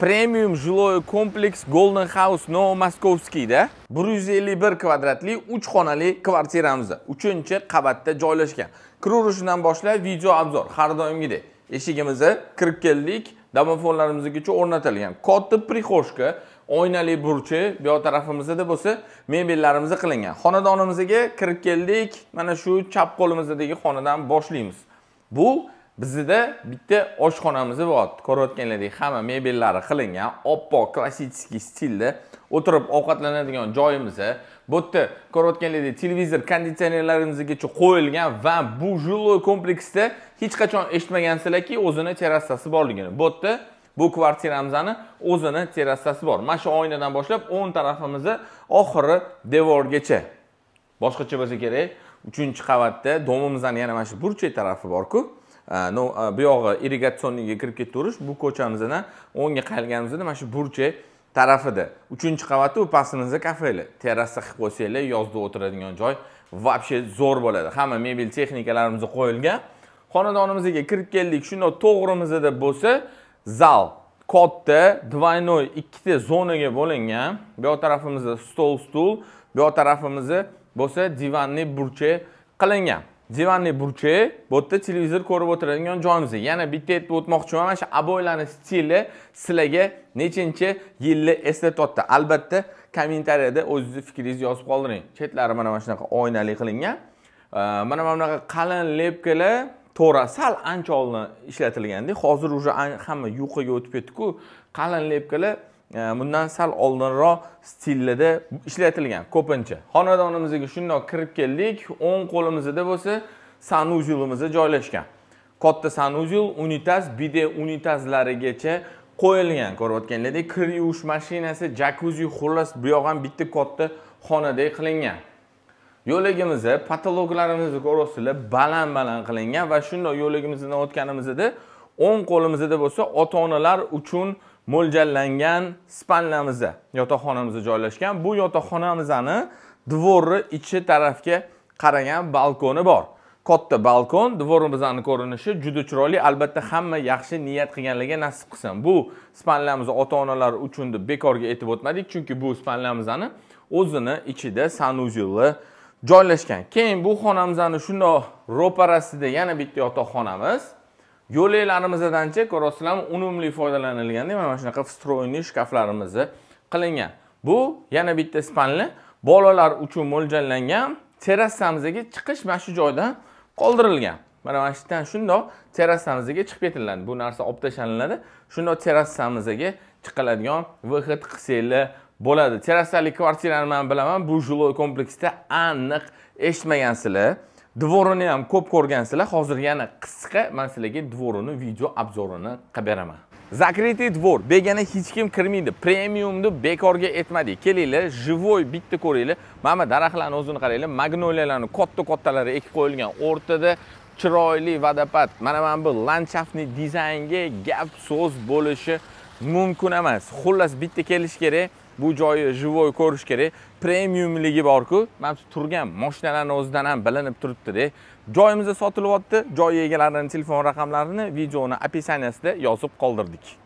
premium жилой комплекс golden house no moskovskiyda bir yuz ellik bir kvadratli uch xonali kvartiramizda uchinchi qavatda joylashgan kiraverishidan boshlab video obzor har doimgidek eshigimizni kirib keldik domofonlarimizgacha o'rnatilgan katta prixoshka oynali burchi bu yoq tarafimizda bo'lsa mebellarimiz qilingan xonadonimizga kirib keldik mana shu chap qo'limizdagi xonadan boshlaymiz bu bizda bitta oshxonamiz bor ko'rayotganlaringizdek hamma mebellari qilingan oppoq klassический stilda o'tirib ovqatlanadigan joyimiz bu yerda ko'rayotganlaringizdek televizor konditsionerlarimizgacha qo'yilgan va bu жилой kompleksda hech qachon eshitmagansizlarki o'zini terrasasi borligini bu yerda bu kvartiramizni o'zini terrasasi bor mana shu oynadan boshlab o'ng tarafimizni oxiri devorgacha boshqacha bo'lsa kerak uchinchi qavatda domimizni yana mana shu burchak tarafi borku no bu yog'i irrigatsionniga kirib ketaverish bu ko'chamizdan o'ngga qayilganimizda mana shu burchak tarafida uchinchi qavati bu pastimizda kafelar terrasa qilib qo'ysanglar yozda o'tiradigan joy вообще zo'r bo'ladi hamma mebel texnikalarimiz qo'yilgan xonadonimizga kirib keldik shundoq to'g'rimizda bo'lsa zal katta 2.0 ikkita zonaga bo'lingan bu yoq tarafimizda stol stul bu yoq tarafimizni bo'lsa divanli burchak qilingan divanni burchi bu yerda televizor ko'rib o'tiradigan jonizi yana bitta aytib o'tmoqchiman mana shu aboylarni stili sizlarga nechinchi yilni eslatotdi albatta kommentariyada o'zingizni fikringizni yozib qoldiring chetlari mana mana shunaqa oynali qilingan mana mana bunaqa qalin lepkalar to'ra sal ancha oldin ishlatilgandek hozir уже hamma yuqaga o'tib ketdiku qalin lepkalar bundan sal oldinroq stilida ishlatilgan ko'pincha xonadonimizga shundoq kirib keldik o'ng qo'limizda bo'lsa sanuzelimiz joylashgan katta sanuzel unitaz bide unitazlarigacha qo'yilgan ko'rayotganlaringdek kir yuvish mashinasi jakuzi xullas bu yoq ham bitta katta xonadek qilingan yo'ligimiz patologlarimizni ko'ryapsizlar baland baland qilingan va shundoq yo'ligimizdan o'tganimizda o'ng qo'limizda bo'lsa ota onalar uchun mo'ljallangan spalnamizda yotoqxonamizda joylashgan bu yotoqxonamizni dvorni ichi tarafga qaragan balkoni bor katta balkon dvorimizni ko'rinishi juda chiroyli albatta hamma yaxshi niyat qilganlarga nasib qilsin bu spanlamizni ota onalar uchun deb bekorga aytib o'tmadik chunki bu spanlamizni o'zini ichida sanuzeli joylashgan keyin bu xonamizni shundoq ro'parasida yana bitta yotoqxonamiz yo'laklarimizadanchi ko'ryapsizlarmi unumli foydalanilganda mana shunaqa встроенный shkaflarimiz qilingan bu yana bitta spanli bolalar uchun mo'ljallangan terrasamizga chiqish mana shu joydan qoldirilgan mana mana shu shundoq terrasamizga chiqib ketiladi bu narsa olib tashlaniladi shundoq terrasamizga chiqiladigan выход qiseli bo'ladi terrasali kvartirani men bilaman bu жилой kompleksda aniq eshitmagansizlar dvorini ham ko'p ko'rgansizlar hozir yana qisqa man sizlarga dvorini video obzorini qilib beraman закрытый двор begana hech kim kirmaydi premiumni bekorga etmadik kelinglar живой bitta ko'ringlar mana bu daraxtlarni o'zini qaranglar magnoliyalarni katta kattalari ekib qo'yilgan o'rtada chiroyli vodopad mana mana bu landshaftni dizaynga gap so'z bo'lishi mumkin emas xullas bitta kelish kerak bu joyni живой ko'rish kerak premiumligi borku mana shu turgan moshinalarni o'zidan ham bilinib turibdida joyimizda sotilyapti joy egalarini telefon raqamlarini videoni описаниясida yozib qoldirdik